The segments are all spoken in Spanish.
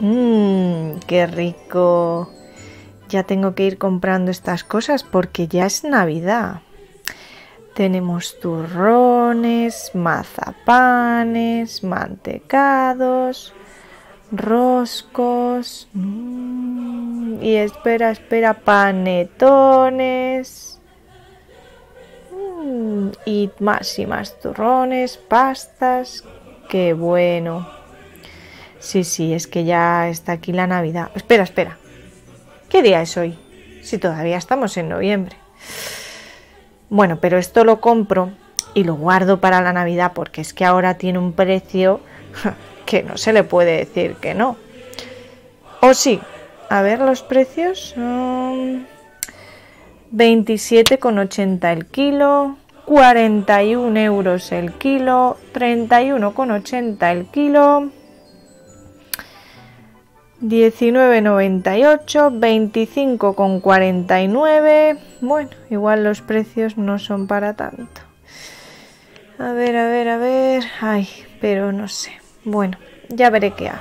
Mmm, qué rico. Ya tengo que ir comprando estas cosas porque ya es Navidad. Tenemos turrones, mazapanes, mantecados, roscos. Mmm, y espera, espera, panetones. Mmm, y más y más turrones, pastas. Qué bueno. Sí, sí, es que ya está aquí la Navidad. Espera, espera. ¿Qué día es hoy? Si todavía estamos en noviembre. Bueno, pero esto lo compro y lo guardo para la Navidad porque es que ahora tiene un precio que no se le puede decir que no. O sí, a ver los precios. son 27,80 el kilo, 41 euros el kilo, 31,80 el kilo. 19,98, 25,49. Bueno, igual los precios no son para tanto. A ver, a ver, a ver. Ay, pero no sé. Bueno, ya veré qué ha.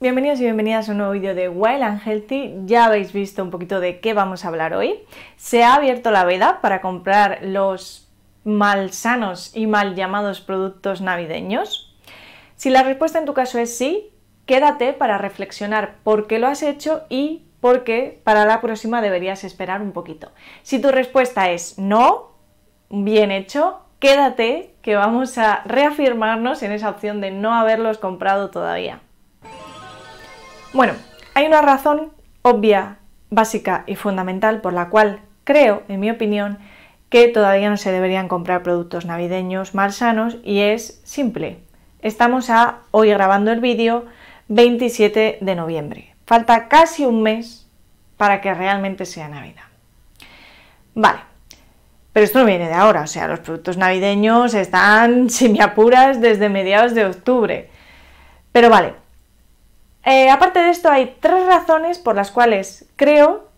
Bienvenidos y bienvenidas a un nuevo vídeo de Wild and Healthy. Ya habéis visto un poquito de qué vamos a hablar hoy. Se ha abierto la veda para comprar los mal sanos y mal llamados productos navideños. Si la respuesta en tu caso es sí, quédate para reflexionar por qué lo has hecho y por qué para la próxima deberías esperar un poquito. Si tu respuesta es no, bien hecho, quédate que vamos a reafirmarnos en esa opción de no haberlos comprado todavía. Bueno, hay una razón obvia, básica y fundamental por la cual creo, en mi opinión, que todavía no se deberían comprar productos navideños sanos y es simple. Estamos a hoy grabando el vídeo, 27 de noviembre. Falta casi un mes para que realmente sea Navidad. Vale, pero esto no viene de ahora, o sea, los productos navideños están, semiapuras desde mediados de octubre. Pero vale, eh, aparte de esto hay tres razones por las cuales creo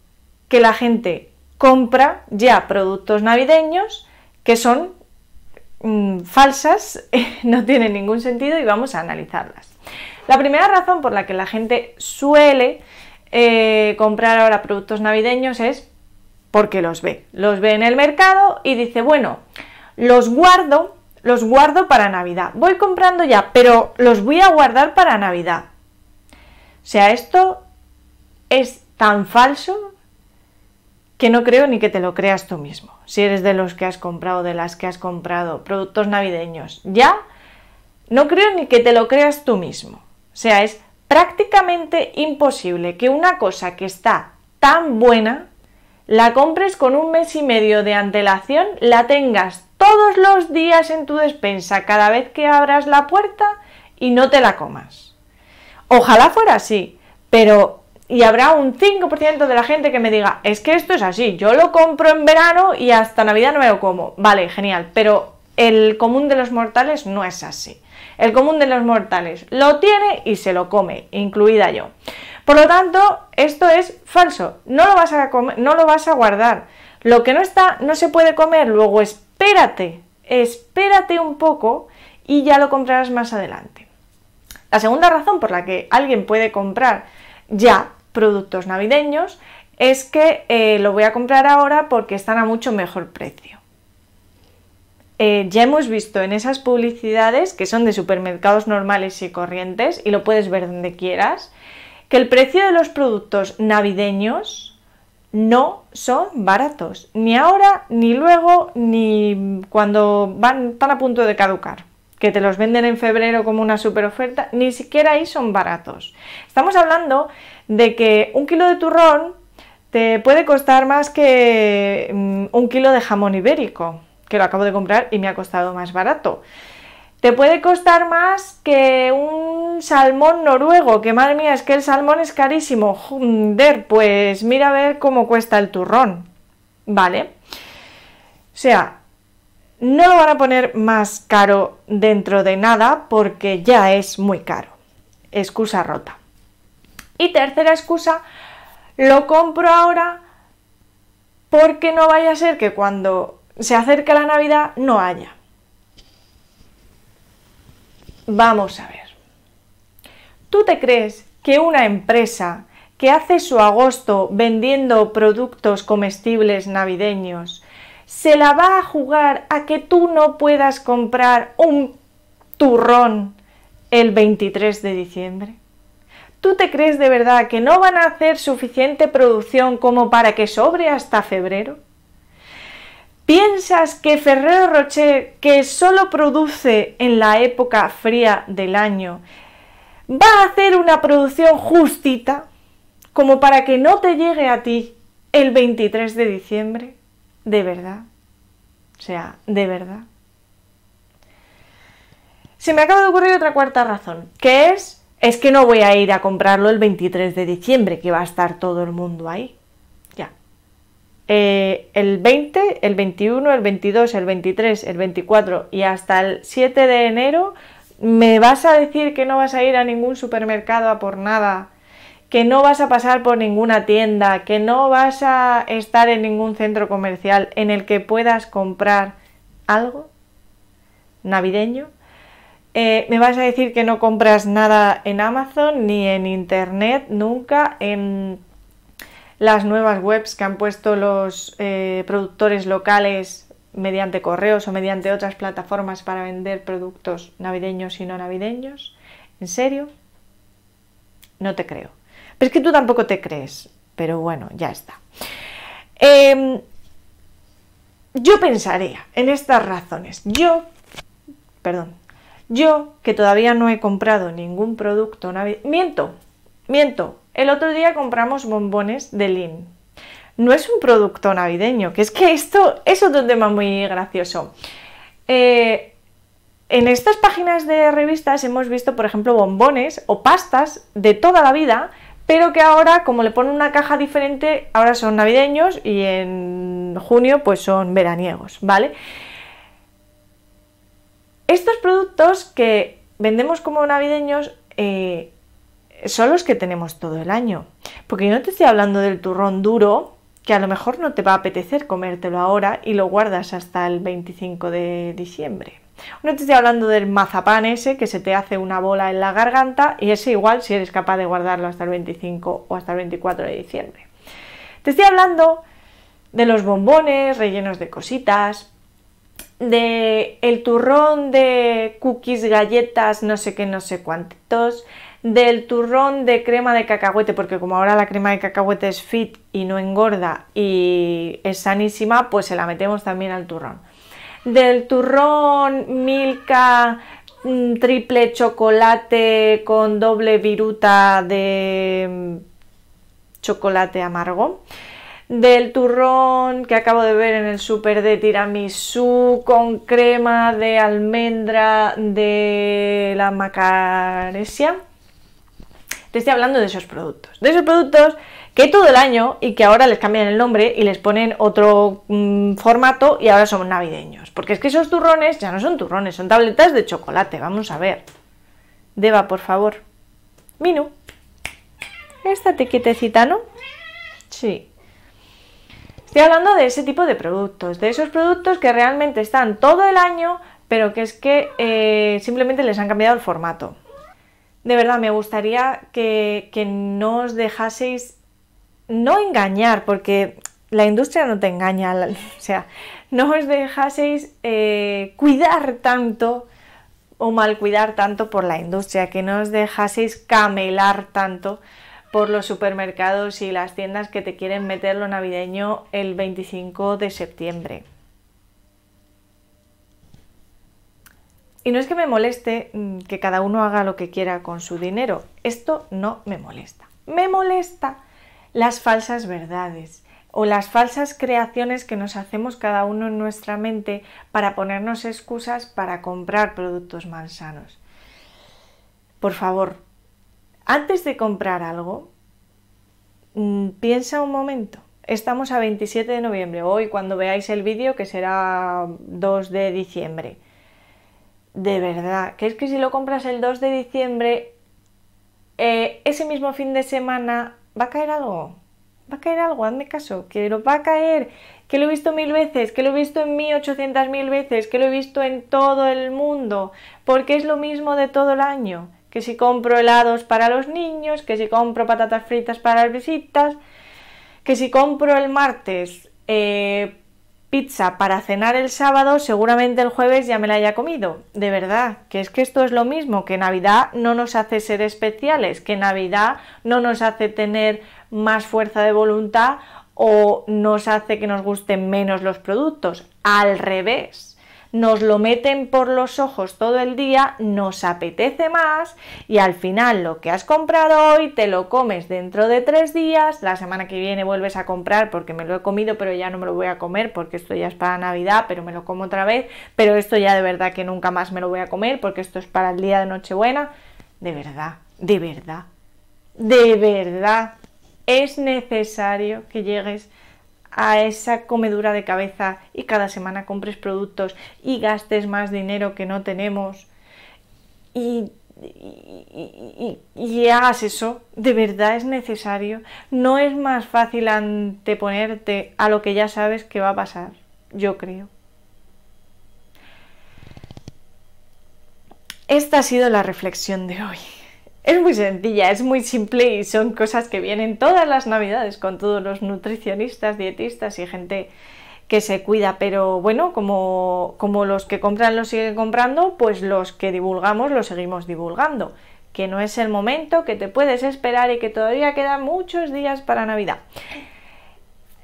que la gente compra ya productos navideños que son mm, falsas, no tienen ningún sentido y vamos a analizarlas. La primera razón por la que la gente suele eh, comprar ahora productos navideños es porque los ve. Los ve en el mercado y dice, bueno, los guardo, los guardo para Navidad. Voy comprando ya, pero los voy a guardar para Navidad. O sea, esto es tan falso que no creo ni que te lo creas tú mismo. Si eres de los que has comprado, de las que has comprado productos navideños, ya no creo ni que te lo creas tú mismo. O sea, es prácticamente imposible que una cosa que está tan buena la compres con un mes y medio de antelación, la tengas todos los días en tu despensa cada vez que abras la puerta y no te la comas. Ojalá fuera así, pero y habrá un 5% de la gente que me diga, es que esto es así, yo lo compro en verano y hasta Navidad no me lo como. Vale, genial, pero el común de los mortales no es así. El común de los mortales lo tiene y se lo come, incluida yo. Por lo tanto, esto es falso. No lo vas a, comer, no lo vas a guardar. Lo que no está no se puede comer. Luego espérate, espérate un poco y ya lo comprarás más adelante. La segunda razón por la que alguien puede comprar ya productos navideños es que eh, lo voy a comprar ahora porque están a mucho mejor precio. Eh, ya hemos visto en esas publicidades que son de supermercados normales y corrientes, y lo puedes ver donde quieras, que el precio de los productos navideños no son baratos, ni ahora, ni luego, ni cuando van, están a punto de caducar que te los venden en febrero como una super oferta, ni siquiera ahí son baratos. Estamos hablando de que un kilo de turrón te puede costar más que mm, un kilo de jamón ibérico que lo acabo de comprar y me ha costado más barato. Te puede costar más que un salmón noruego, que madre mía, es que el salmón es carísimo. Joder, pues mira a ver cómo cuesta el turrón. ¿Vale? O sea, no lo van a poner más caro dentro de nada porque ya es muy caro. Excusa rota. Y tercera excusa, lo compro ahora porque no vaya a ser que cuando se acerca la Navidad, no haya. Vamos a ver. ¿Tú te crees que una empresa que hace su agosto vendiendo productos comestibles navideños se la va a jugar a que tú no puedas comprar un turrón el 23 de diciembre? ¿Tú te crees de verdad que no van a hacer suficiente producción como para que sobre hasta febrero? ¿Piensas que Ferrero Rocher, que solo produce en la época fría del año, va a hacer una producción justita como para que no te llegue a ti el 23 de diciembre? ¿De verdad? O sea, ¿de verdad? Se me acaba de ocurrir otra cuarta razón, que es, es que no voy a ir a comprarlo el 23 de diciembre, que va a estar todo el mundo ahí. Eh, el 20, el 21, el 22, el 23, el 24 y hasta el 7 de enero, ¿me vas a decir que no vas a ir a ningún supermercado a por nada? que no vas a pasar por ninguna tienda, que no vas a estar en ningún centro comercial en el que puedas comprar algo navideño. Eh, me vas a decir que no compras nada en Amazon, ni en Internet, nunca, en las nuevas webs que han puesto los eh, productores locales mediante correos o mediante otras plataformas para vender productos navideños y no navideños. ¿En serio? No te creo. Pero es que tú tampoco te crees, pero bueno, ya está. Em, yo pensaría en estas razones. Yo, perdón, yo que todavía no he comprado ningún producto navideño. Miento, miento, el otro día compramos bombones de Lin. No es un producto navideño, que es que esto es otro tema muy gracioso. Eh, en estas páginas de revistas hemos visto, por ejemplo, bombones o pastas de toda la vida, pero que ahora, como le ponen una caja diferente, ahora son navideños y en junio pues son veraniegos, ¿vale? Estos productos que vendemos como navideños eh, son los que tenemos todo el año. Porque yo no te estoy hablando del turrón duro, que a lo mejor no te va a apetecer comértelo ahora y lo guardas hasta el 25 de diciembre. No te estoy hablando del mazapán ese que se te hace una bola en la garganta y ese igual si eres capaz de guardarlo hasta el 25 o hasta el 24 de diciembre. Te estoy hablando de los bombones rellenos de cositas, de el turrón de cookies, galletas, no sé qué, no sé cuántos, del turrón de crema de cacahuete, porque como ahora la crema de cacahuete es fit y no engorda y es sanísima, pues se la metemos también al turrón. Del turrón Milka mm, triple chocolate con doble viruta de mm, chocolate amargo del turrón que acabo de ver en el súper de tiramisú con crema de almendra de la macaresia te estoy hablando de esos productos. De esos productos que todo el año y que ahora les cambian el nombre y les ponen otro mm, formato y ahora son navideños. Porque es que esos turrones ya no son turrones, son tabletas de chocolate. Vamos a ver. Deba, por favor. Minu. esta etiquetecita, ¿no? Sí. Estoy hablando de ese tipo de productos, de esos productos que realmente están todo el año, pero que es que eh, simplemente les han cambiado el formato de verdad me gustaría que, no os dejaseis, no engañar, porque la industria no te engaña, o sea, no os dejaseis eh, cuidar tanto o mal cuidar tanto por la industria, que no os dejaseis camelar tanto por los supermercados y las tiendas que te quieren meter lo navideño el 25 de septiembre. Y no es que me moleste mm, que cada uno haga lo que quiera con su dinero, esto no me molesta. Me molesta las falsas verdades o las falsas creaciones que nos hacemos cada uno en nuestra mente para ponernos excusas para comprar productos malsanos. Por favor, antes de comprar algo, mm, piensa un momento. Estamos a 27 de noviembre, hoy cuando veáis el vídeo que será 2 de diciembre de verdad, que es que si lo compras el 2 de diciembre, eh, ese mismo fin de semana va a caer algo. Va a caer algo, hazme caso, que lo va a caer, que lo he visto mil veces, que lo he visto en mí ochocientas mil veces, que lo he visto en todo el mundo, porque es lo mismo de todo el año, que si compro helados para los niños, que si compro patatas fritas para las visitas, que si compro el martes eh, pizza para cenar el sábado, seguramente el jueves ya me la haya comido. De verdad, que es que esto es lo mismo, que Navidad no nos hace ser especiales, que Navidad no nos hace tener más fuerza de voluntad o nos hace que nos gusten menos los productos. Al revés nos lo meten por los ojos todo el día, nos apetece más y al final lo que has comprado hoy te lo comes dentro de tres días, la semana que viene vuelves a comprar porque me lo he comido pero ya no me lo voy a comer porque esto ya es para Navidad pero me lo como otra vez, pero esto ya de verdad que nunca más me lo voy a comer porque esto es para el día de Nochebuena, de verdad, de verdad, de verdad, es necesario que llegues a esa comedura de cabeza y cada semana compres productos y gastes más dinero que no tenemos y, hagas eso, de verdad es necesario. No es más fácil anteponerte a lo que ya sabes que va a pasar, yo creo. Esta ha sido la reflexión de hoy. Es muy sencilla, es muy simple y son cosas que vienen todas las navidades con todos los nutricionistas, dietistas y gente que se cuida, pero bueno, como, como los que compran lo siguen comprando, pues los que divulgamos lo seguimos divulgando, que no es el momento, que te puedes esperar y que todavía quedan muchos días para Navidad.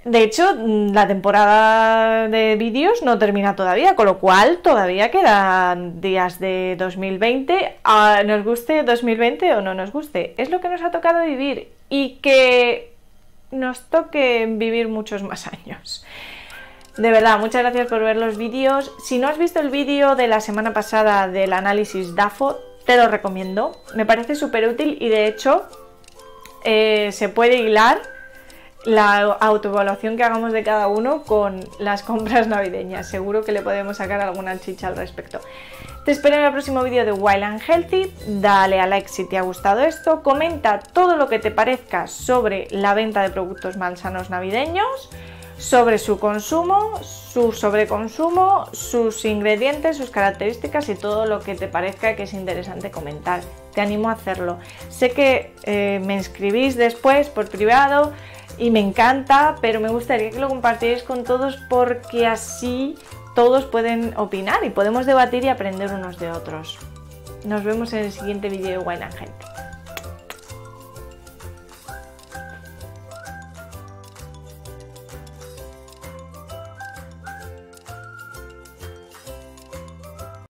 De hecho, mm, la temporada de vídeos no termina todavía, con lo cual todavía quedan días de 2020, a nos guste 2020 o no nos guste. Es lo que nos ha tocado vivir y que nos toque vivir muchos más años. De verdad, muchas gracias por ver los vídeos. Si no has visto el vídeo de la semana pasada del análisis DAFO, te lo recomiendo. Me parece súper útil y de hecho eh, se puede hilar la autoevaluación que hagamos de cada uno con las compras navideñas. Seguro que le podemos sacar alguna chicha al respecto. Te espero en el próximo vídeo de Wild and Healthy. Dale a like si te ha gustado esto. Comenta todo lo que te parezca sobre la venta de productos malsanos navideños, sobre su consumo, su sobreconsumo, sus ingredientes, sus características y todo lo que te parezca que es interesante comentar. Te animo a hacerlo. Sé que eh, me inscribís después por privado y me encanta, pero me gustaría que lo compartierais con todos porque así todos pueden opinar y podemos debatir y aprender unos de otros. Nos vemos en el siguiente vídeo de Wine